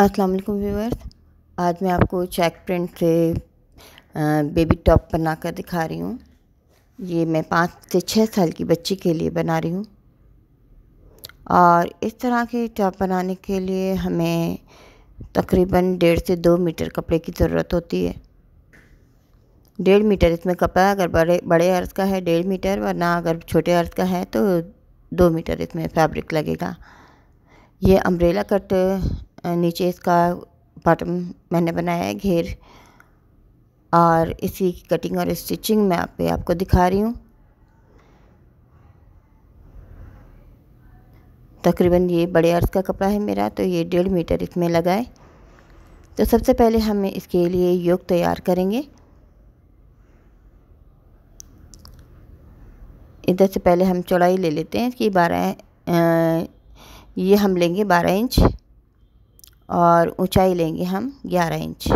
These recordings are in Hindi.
अस्सलाम वालेकुम व्यूअर्स आज मैं आपको चेक प्रिंट से बेबी टॉप बना कर दिखा रही हूँ ये मैं पाँच से छः साल की बच्ची के लिए बना रही हूँ और इस तरह के टॉप बनाने के लिए हमें तकरीबन डेढ़ से दो मीटर कपड़े की ज़रूरत होती है डेढ़ मीटर इसमें कपड़ा अगर बड़े बड़े अर्ज़ का है डेढ़ मीटर वरना अगर छोटे अर्ज़ का है तो दो मीटर इसमें फैब्रिक लगेगा ये अम्ब्रेला कट नीचे इसका बॉटम मैंने बनाया है घेर और इसी की कटिंग और स्टिचिंग मैं आप पे आपको दिखा रही हूँ तकरीबन ये बड़े अर्ज का कपड़ा है मेरा तो ये डेढ़ मीटर इसमें लगाए तो सबसे पहले हम इसके लिए योग तैयार करेंगे इधर से पहले हम चौड़ाई ले लेते हैं इसकी बारह ये हम लेंगे बारह इंच और ऊंचाई लेंगे हम 11 इंच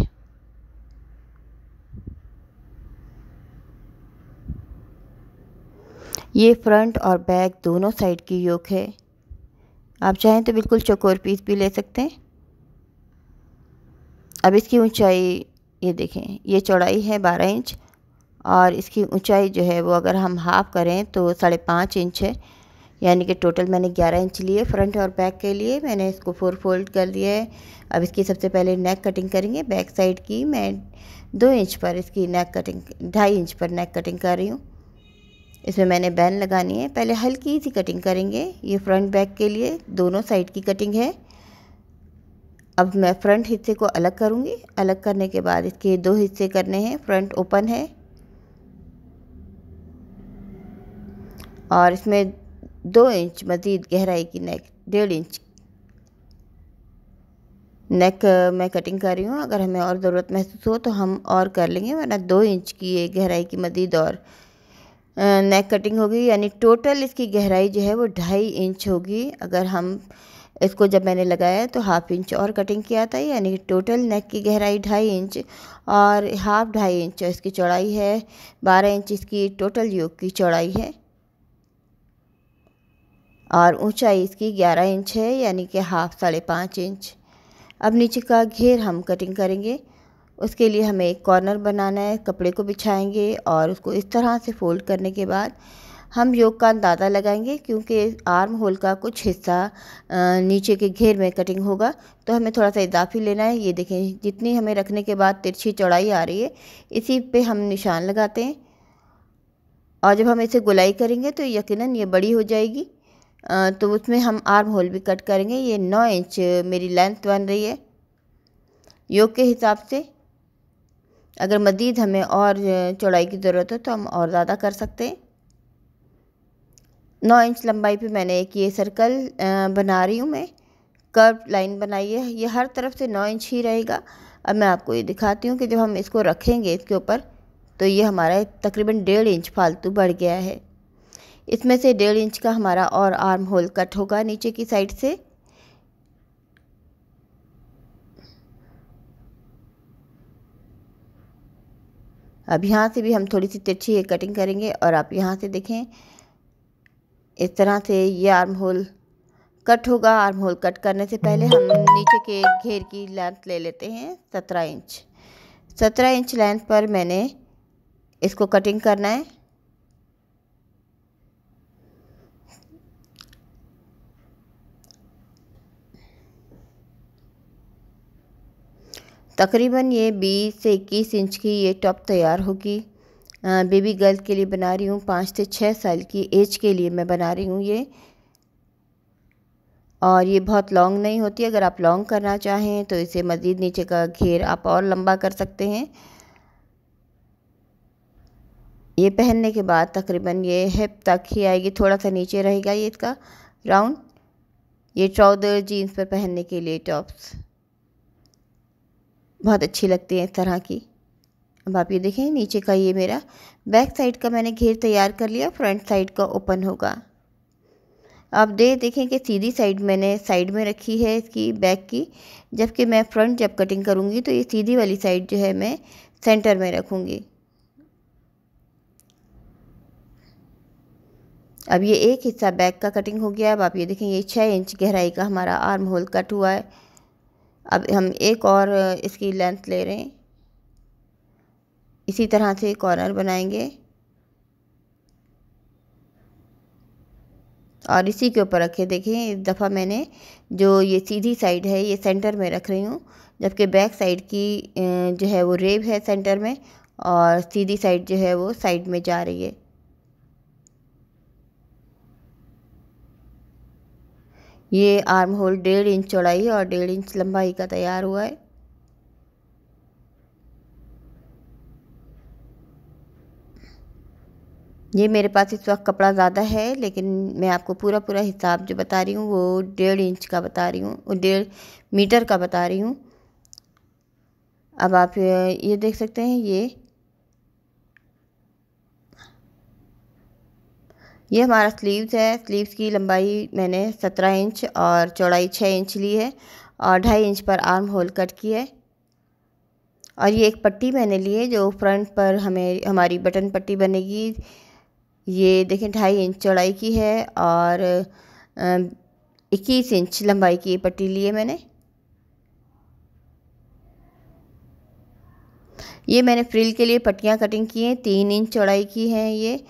ये फ्रंट और बैक दोनों साइड की योक है आप चाहें तो बिल्कुल चकोर पीस भी ले सकते हैं अब इसकी ऊंचाई ये देखें ये चौड़ाई है बारह इंच और इसकी ऊंचाई जो है वो अगर हम हाफ़ करें तो साढ़े पाँच इंच है यानी कि टोटल मैंने 11 इंच लिए फ्रंट और बैक के लिए मैंने इसको फोर फोल्ड कर लिया है अब इसकी सबसे पहले नेक कटिंग करेंगे बैक साइड की मैं दो इंच पर इसकी नेक कटिंग ढाई इंच पर नेक कटिंग कर रही हूँ इसमें मैंने बैन लगानी है पहले हल्की सी कटिंग करेंगे ये फ्रंट बैक के लिए दोनों साइड की कटिंग है अब मैं फ्रंट हिस्से को अलग करूँगी अलग करने के बाद इसके दो हिस्से करने हैं फ्रंट ओपन है और इसमें दो इंच मज़ीद गहराई की नेक डेढ़ इंच नेक मैं कटिंग कर रही हूँ अगर हमें और ज़रूरत महसूस हो तो हम और कर लेंगे वरना दो इंच की ये गहराई की मज़ीद और नेक कटिंग होगी यानी टोटल इसकी गहराई जो है वो ढाई इंच होगी अगर हम इसको जब मैंने लगाया तो हाफ इंच और कटिंग किया था यानी टोटल नेक की गहराई ढाई इंच और हाफ ढाई इंच इसकी चौड़ाई है बारह इंच इसकी टोटल योग की चौड़ाई है और ऊंचाई इसकी 11 इंच है यानी कि हाफ साढ़े पाँच इंच अब नीचे का घेर हम कटिंग करेंगे उसके लिए हमें एक कॉर्नर बनाना है कपड़े को बिछाएंगे और उसको इस तरह से फोल्ड करने के बाद हम योग का अंदाज़ा लगाएंगे क्योंकि आर्म होल का कुछ हिस्सा नीचे के घेर में कटिंग होगा तो हमें थोड़ा सा इजाफी लेना है ये देखें जितनी हमें रखने के बाद तिरछी चौड़ाई आ रही है इसी पे हम निशान लगाते हैं और जब हम इसे गुलाई करेंगे तो यकीनन ये बड़ी हो जाएगी तो उसमें हम आर्म होल भी कट करेंगे ये नौ इंच मेरी लेंथ बन रही है योग के हिसाब से अगर मज़ीद हमें और चौड़ाई की ज़रूरत हो तो हम और ज़्यादा कर सकते हैं नौ इंच लंबाई पे मैंने एक ये सर्कल बना रही हूँ मैं कर्व लाइन बनाई है ये हर तरफ से नौ इंच ही रहेगा अब मैं आपको ये दिखाती हूँ कि जब हम इसको रखेंगे इसके ऊपर तो ये हमारा तकरीबन डेढ़ इंच फालतू बढ़ गया है इसमें से डेढ़ इंच का हमारा और आर्म होल कट होगा नीचे की साइड से अब यहाँ से भी हम थोड़ी सी तिरछी कटिंग करेंगे और आप यहाँ से देखें इस तरह से ये आर्म होल कट होगा आर्म होल कट करने से पहले हम नीचे के घेर की लेंथ ले लेते हैं सत्रह इंच सत्रह इंच लेंथ पर मैंने इसको कटिंग करना है तकरीबन ये बीस से इक्कीस इंच की ये टॉप तैयार होगी बेबी गर्ल के लिए बना रही हूँ पाँच से छः साल की एज के लिए मैं बना रही हूँ ये और ये बहुत लॉन्ग नहीं होती अगर आप लॉन्ग करना चाहें तो इसे मज़ीद नीचे का घेर आप और लंबा कर सकते हैं ये पहनने के बाद तकरीबन ये हिप तक ही आएगी थोड़ा सा नीचे रहेगा ये इसका राउंड ये ट्राउजर जीन्स पर पहनने के लिए टॉप्स बहुत अच्छी लगती है इस तरह की अब आप ये देखें नीचे का ये मेरा बैक साइड का मैंने घेर तैयार कर लिया फ्रंट साइड का ओपन होगा आप दे देखें कि सीधी साइड मैंने साइड में रखी है इसकी बैक की जबकि मैं फ्रंट जब कटिंग करूँगी तो ये सीधी वाली साइड जो है मैं सेंटर में रखूँगी अब ये एक हिस्सा बैक का कटिंग हो गया अब आप ये देखें ये छः इंच गहराई का हमारा आर्म होल कट हुआ है अब हम एक और इसकी लेंथ ले रहे हैं इसी तरह से कॉर्नर बनाएंगे और इसी के ऊपर रखे देखें इस दफ़ा मैंने जो ये सीधी साइड है ये सेंटर में रख रही हूँ जबकि बैक साइड की जो है वो रेब है सेंटर में और सीधी साइड जो है वो साइड में जा रही है ये आर्म होल डेढ़ इंच चौड़ाई और डेढ़ इंच लंबाई का तैयार हुआ है ये मेरे पास इस वक्त कपड़ा ज़्यादा है लेकिन मैं आपको पूरा पूरा हिसाब जो बता रही हूँ वो डेढ़ इंच का बता रही हूँ डेढ़ मीटर का बता रही हूँ अब आप ये देख सकते हैं ये ये हमारा स्लीव्स है स्लीव्स की लंबाई मैंने सत्रह इंच और चौड़ाई छः इंच ली है और ढाई इंच पर आर्म होल कट की है और ये एक पट्टी मैंने ली है जो फ्रंट पर हमें हमारी बटन पट्टी बनेगी ये देखें ढाई इंच चौड़ाई की है और इक्कीस इंच लंबाई की पट्टी ली है मैंने ये मैंने फ्रिल के लिए पट्टियाँ कटिंग की हैं तीन इंच चौड़ाई की हैं ये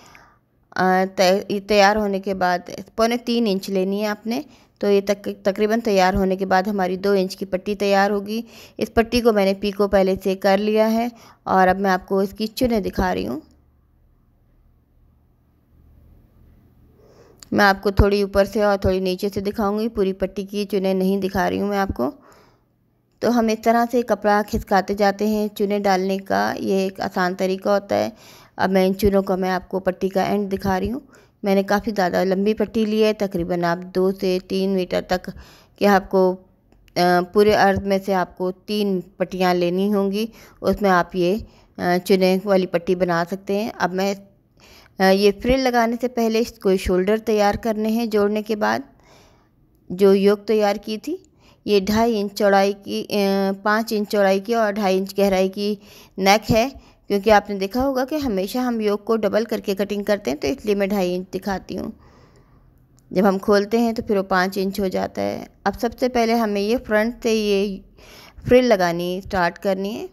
तैयार होने के बाद पौने तीन इंच लेनी है आपने तो ये तक तकरीबन तैयार होने के बाद हमारी दो इंच की पट्टी तैयार होगी इस पट्टी को मैंने पीको पहले से कर लिया है और अब मैं आपको इसकी चुने दिखा रही हूँ मैं आपको थोड़ी ऊपर से और थोड़ी नीचे से दिखाऊंगी पूरी पट्टी की चुने नहीं दिखा रही हूँ मैं आपको तो हम इस तरह से कपड़ा खिसकाते जाते हैं चुने डालने का ये एक आसान तरीका होता है अब मैं इन चूनों का मैं आपको पट्टी का एंड दिखा रही हूँ मैंने काफ़ी ज़्यादा लंबी पट्टी ली है तकरीबन आप दो से तीन मीटर तक के आपको पूरे अर्ध में से आपको तीन पट्टियाँ लेनी होंगी उसमें आप ये चुने वाली पट्टी बना सकते हैं अब मैं ये फ्रिल लगाने से पहले कोई शोल्डर तैयार करने हैं जोड़ने के बाद जो योग तैयार की थी ये ढाई इंच चौड़ाई की पाँच इंच चौड़ाई की और ढाई इंच गहराई की नेक है क्योंकि आपने देखा होगा कि हमेशा हम योग को डबल करके कटिंग करते हैं तो इसलिए मैं ढाई इंच दिखाती हूँ जब हम खोलते हैं तो फिर वो पाँच इंच हो जाता है अब सबसे पहले हमें ये फ्रंट से ये फ्रिल लगानी स्टार्ट करनी है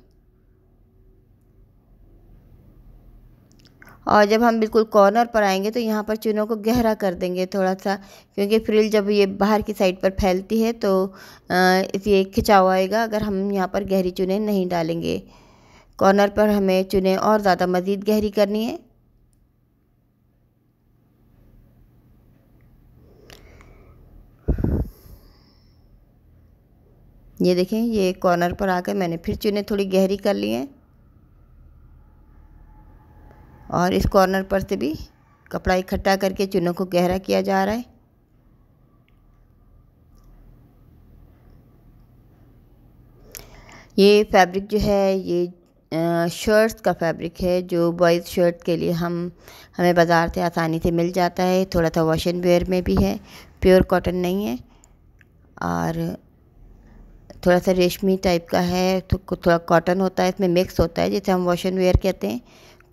और जब हम बिल्कुल कॉर्नर पर आएंगे तो यहाँ पर चुनों को गहरा कर देंगे थोड़ा सा क्योंकि फ्रिल जब ये बाहर की साइड पर फैलती है तो ये खिंचाव आएगा अगर हम यहाँ पर गहरी चुने नहीं डालेंगे कॉर्नर पर हमें चुने और ज़्यादा मज़ीद गहरी करनी है ये देखें ये कॉर्नर पर आकर मैंने फिर चुने थोड़ी गहरी कर ली हैं और इस कॉर्नर पर से भी कपड़ा इकट्ठा करके चुनों को गहरा किया जा रहा है ये फैब्रिक जो है ये शर्ट्स का फैब्रिक है जो बॉयज़ शर्ट के लिए हम हमें बाज़ार से आसानी से मिल जाता है थोड़ा सा वॉशन वेयर में भी है प्योर कॉटन नहीं है और थोड़ा सा रेशमी टाइप का है तो थोड़ा कॉटन होता है इसमें मिक्स होता है जिसे हम वॉशन वेयर कहते हैं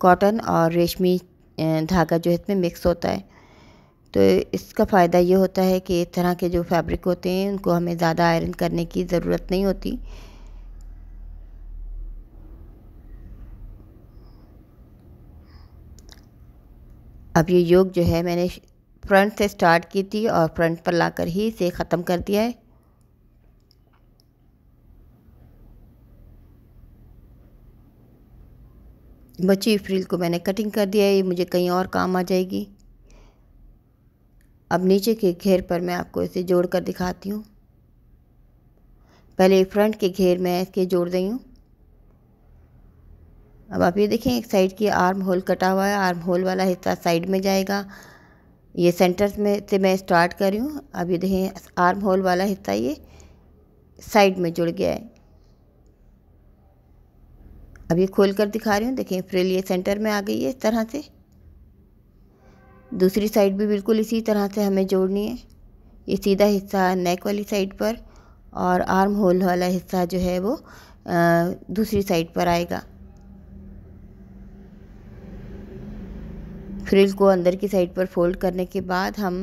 कॉटन और रेशमी धागा जो है इसमें मिक्स होता है तो इसका फ़ायदा ये होता है कि इस तरह के जो फैब्रिक होते हैं उनको हमें ज़्यादा आयरन करने की ज़रूरत नहीं होती अब ये योग जो है मैंने फ्रंट से स्टार्ट की थी और फ्रंट पर लाकर ही इसे ख़त्म कर दिया है बची फ्रिल को मैंने कटिंग कर दिया है ये मुझे कहीं और काम आ जाएगी अब नीचे के घेर पर मैं आपको इसे जोड़ कर दिखाती हूँ पहले फ्रंट के घेर मैं इसके जोड़ रही हूँ अब आप ये देखें एक साइड की आर्म होल कटा हुआ है आर्म होल वाला हिस्सा साइड में जाएगा ये सेंटर में से मैं स्टार्ट कर रही हूँ अब ये देखें आर्म होल वाला हिस्सा ये साइड में जुड़ गया है अब ये खोल कर दिखा रही हूँ देखें फ्रिल ये सेंटर में आ गई है इस तरह से दूसरी साइड भी बिल्कुल इसी तरह से हमें जोड़नी है ये सीधा हिस्सा नेक वाली साइड पर और आर्म होल वाला हिस्सा जो है वो आ, दूसरी साइड पर आएगा फ्रिल को अंदर की साइड पर फोल्ड करने के बाद हम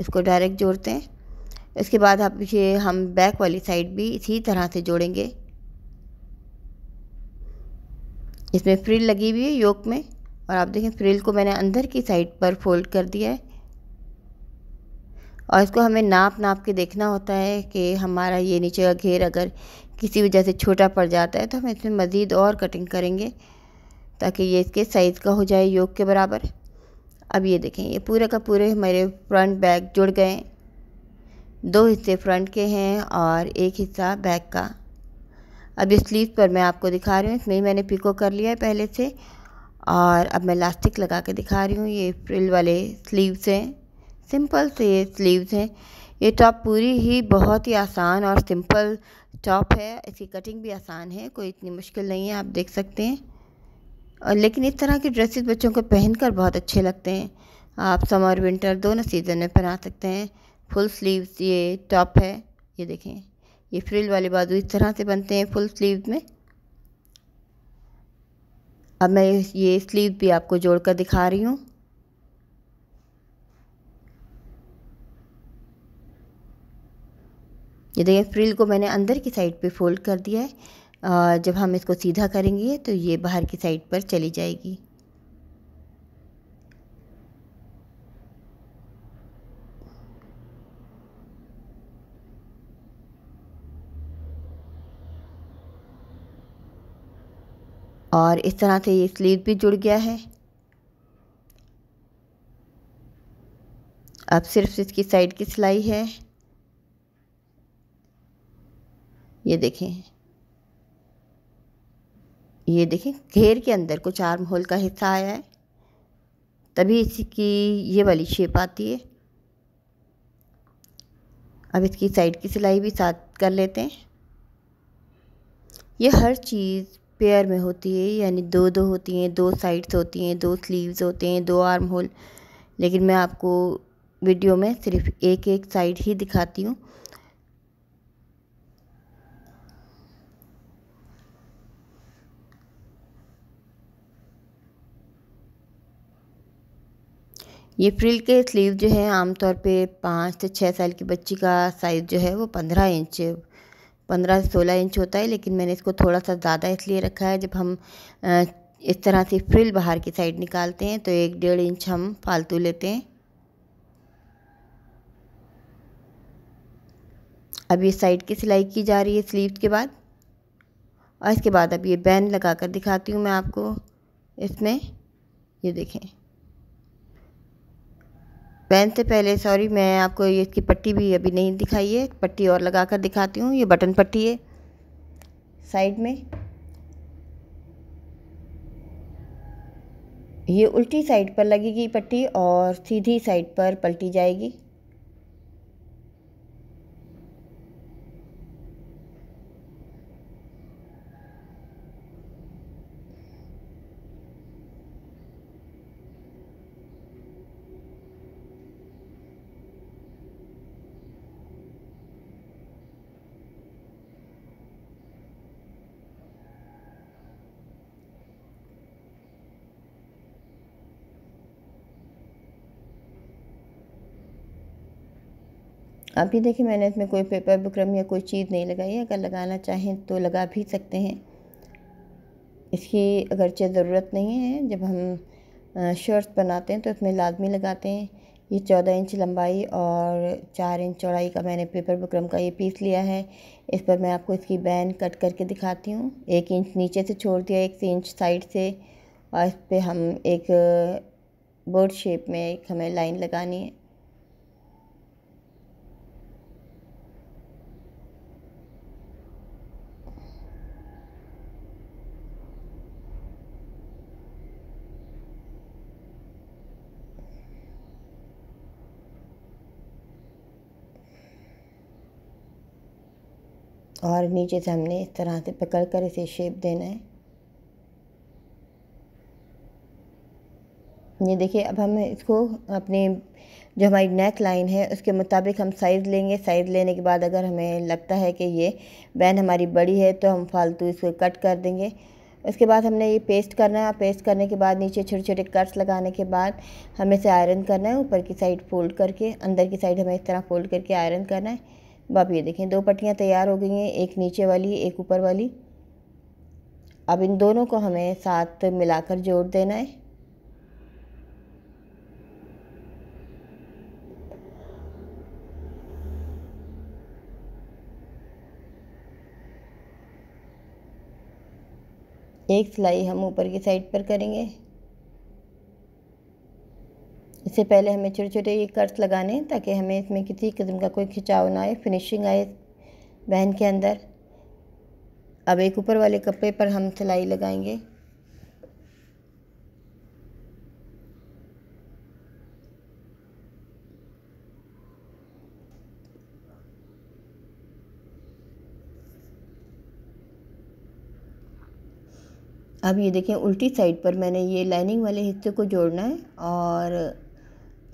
इसको डायरेक्ट जोड़ते हैं इसके बाद आप ये हम बैक वाली साइड भी इसी तरह से जोड़ेंगे इसमें फ्रिल लगी हुई है योक में और आप देखें फ्रिल को मैंने अंदर की साइड पर फोल्ड कर दिया है और इसको हमें नाप नाप के देखना होता है कि हमारा ये नीचे का घेर अगर किसी वजह से छोटा पड़ जाता है तो हम इसमें मज़ीद और कटिंग करेंगे ताकि ये इसके साइज़ का हो जाए योग के बराबर अब ये देखें ये पूरे का पूरे हमारे फ्रंट बैक जुड़ गए दो हिस्से फ्रंट के हैं और एक हिस्सा बैक का अब इस स्लीव पर मैं आपको दिखा रही हूँ इसमें मैंने पिको कर लिया है पहले से और अब मैं लास्टिक लगा के दिखा रही हूँ ये फ्रिल वाले स्लीव्स हैं सिंपल से ये स्लीव्स हैं ये टॉप पूरी ही बहुत ही आसान और सिंपल टॉप है इसकी कटिंग भी आसान है कोई इतनी मुश्किल नहीं है आप देख सकते हैं लेकिन इस तरह के ड्रेसेस बच्चों को पहनकर बहुत अच्छे लगते हैं आप समर विंटर दोनों सीज़न में पहना सकते हैं फुल स्लीव्स ये टॉप है ये देखें ये फ्रिल वाले बाजू इस तरह से बनते हैं फुल स्लीव में अब मैं ये स्लीव भी आपको जोड़कर दिखा रही हूँ ये देखिए फ्रिल को मैंने अंदर की साइड पे फोल्ड कर दिया है और जब हम इसको सीधा करेंगे तो ये बाहर की साइड पर चली जाएगी और इस तरह से ये स्लीव भी जुड़ गया है अब सिर्फ इसकी साइड की सिलाई है ये देखें ये देखें घेर के अंदर कुछ आर्म होल का हिस्सा आया है तभी इसकी ये वाली शेप आती है अब इसकी साइड की सिलाई भी साथ कर लेते हैं ये हर चीज़ पेयर में होती है यानी दो दो होती हैं दो साइड्स होती हैं दो स्लीव्स होते हैं दो आर्म होल लेकिन मैं आपको वीडियो में सिर्फ एक एक साइड ही दिखाती हूँ ये फ्रिल के स्लीव जो है आमतौर पे पाँच से छः साल की बच्ची का साइज़ जो है वो पंद्रह इंच पंद्रह से सोलह इंच होता है लेकिन मैंने इसको थोड़ा सा ज़्यादा इसलिए रखा है जब हम इस तरह से फ्रिल बाहर की साइड निकालते हैं तो एक डेढ़ इंच हम फालतू लेते हैं अब ये साइड की सिलाई की जा रही है स्लीव के बाद और इसके बाद अब ये बैन लगा कर दिखाती हूँ मैं आपको इसमें ये देखें पहन से पहले सॉरी मैं आपको ये इसकी पट्टी भी अभी नहीं दिखाई है पट्टी और लगा कर दिखाती हूँ ये बटन पट्टी है साइड में ये उल्टी साइड पर लगेगी पट्टी और सीधी साइड पर पलटी जाएगी अभी देखिए मैंने इसमें कोई पेपर बुक्रम या कोई चीज़ नहीं लगाई है अगर लगाना चाहें तो लगा भी सकते हैं इसकी अगरचे ज़रूरत नहीं है जब हम शर्ट्स बनाते हैं तो इसमें लाजमी लगाते हैं ये चौदह इंच लंबाई और चार इंच चौड़ाई का मैंने पेपर बुक्रम का ये पीस लिया है इस पर मैं आपको इसकी बैन कट करके दिखाती हूँ एक इंच नीचे से छोड़ दिया एक से इंच साइड से और इस पर हम एक बोर्ड शेप में एक हमें लाइन लगानी है और नीचे से हमने इस तरह से पकड़ कर इसे शेप देना है ये देखिए अब हम इसको अपने जो हमारी नेक लाइन है उसके मुताबिक हम साइज़ लेंगे साइज़ लेने के बाद अगर हमें लगता है कि ये बैन हमारी बड़ी है तो हम फालतू इसको कट कर देंगे उसके बाद हमने ये पेस्ट करना है और पेस्ट करने के बाद नीचे छोटे छोटे कट्स लगाने के बाद हमें इसे आयरन करना है ऊपर की साइड फोल्ड करके अंदर की साइड हमें इस तरह फोल्ड करके आयरन करना है अब ये देखें दो पट्टियाँ तैयार हो गई हैं एक नीचे वाली एक ऊपर वाली अब इन दोनों को हमें साथ मिलाकर जोड़ देना है एक सिलाई हम ऊपर की साइड पर करेंगे इससे पहले हमें छोटे छोटे ये कर्स लगाने हैं ताकि हमें इसमें किसी किस्म का कोई खिंचाव ना आए फिनिशिंग आए बहन के अंदर अब एक ऊपर वाले कपड़े पर हम सिलाई लगाएंगे अब ये देखें उल्टी साइड पर मैंने ये लाइनिंग वाले हिस्से को जोड़ना है और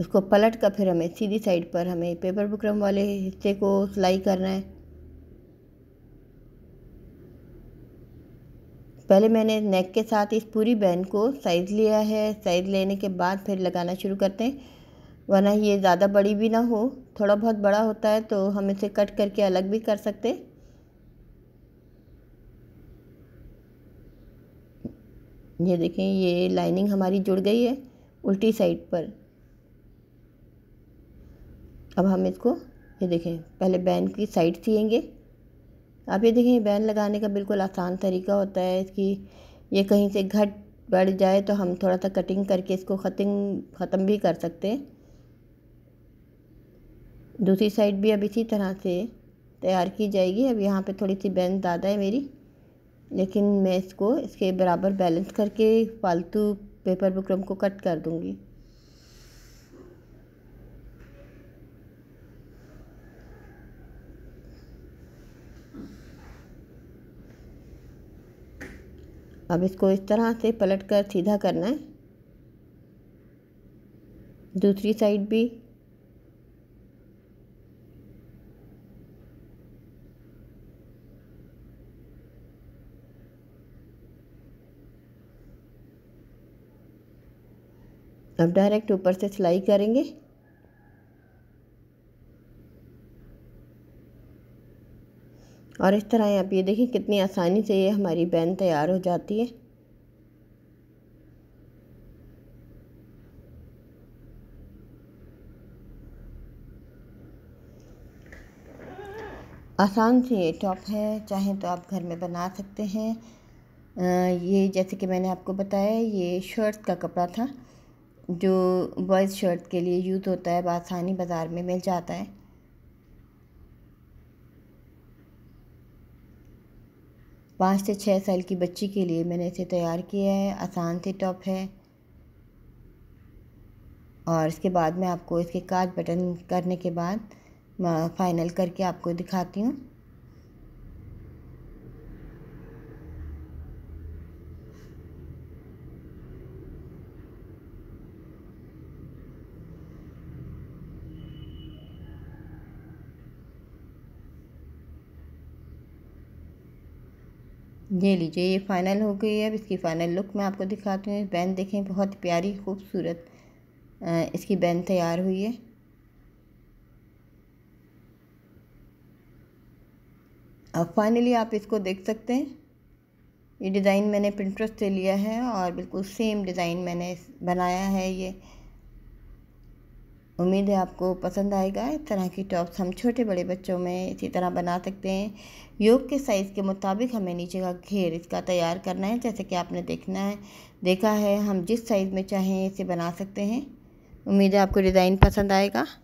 उसको पलट कर फिर हमें सीधी साइड पर हमें पेपर बुकरम वाले हिस्से को सिलाई करना है पहले मैंने नेक के साथ इस पूरी बैन को साइज़ लिया है साइज़ लेने के बाद फिर लगाना शुरू करते हैं वरना ये ज़्यादा बड़ी भी ना हो थोड़ा बहुत बड़ा होता है तो हम इसे कट करके अलग भी कर सकते ये देखें ये लाइनिंग हमारी जुड़ गई है उल्टी साइड पर अब हम इसको ये देखें पहले बैन की साइड सीएंगे आप ये देखें बैन लगाने का बिल्कुल आसान तरीका होता है इसकी ये कहीं से घट बढ़ जाए तो हम थोड़ा सा कटिंग करके इसको ख़त्म ख़त्म भी कर सकते हैं दूसरी साइड भी अब इसी तरह से तैयार की जाएगी अब यहाँ पे थोड़ी सी बैन ज़्यादा है मेरी लेकिन मैं इसको इसके बराबर बैलेंस करके फालतू पेपर बुकरम को कट कर दूँगी अब इसको इस तरह से पलट कर सीधा करना है दूसरी साइड भी अब डायरेक्ट ऊपर से सिलाई करेंगे और इस तरह आप ये देखें कितनी आसानी से ये हमारी बैन तैयार हो जाती है आसान से ये टॉप है चाहें तो आप घर में बना सकते हैं ये जैसे कि मैंने आपको बताया ये शर्ट का कपड़ा था जो बॉयज़ शर्ट के लिए यूज़ होता है बासानी बाज़ार में मिल जाता है पाँच से छः साल की बच्ची के लिए मैंने इसे तैयार किया है आसान से टॉप है और इसके बाद मैं आपको इसके काज बटन करने के बाद फाइनल करके आपको दिखाती हूँ ये लीजिए ये फाइनल हो गई है अब इसकी फाइनल लुक मैं आपको दिखाती हूँ बैन देखें बहुत प्यारी खूबसूरत इसकी बैन तैयार हुई है अब फाइनली आप इसको देख सकते हैं ये डिज़ाइन मैंने प्रिंट्रेस्ट से लिया है और बिल्कुल सेम डिज़ाइन मैंने बनाया है ये उम्मीद है आपको पसंद आएगा इस तरह की टॉप्स हम छोटे बड़े बच्चों में इसी तरह बना सकते हैं योग के साइज़ के मुताबिक हमें नीचे का घेर इसका तैयार करना है जैसे कि आपने देखना है देखा है हम जिस साइज़ में चाहें इसे बना सकते हैं उम्मीद है आपको डिज़ाइन पसंद आएगा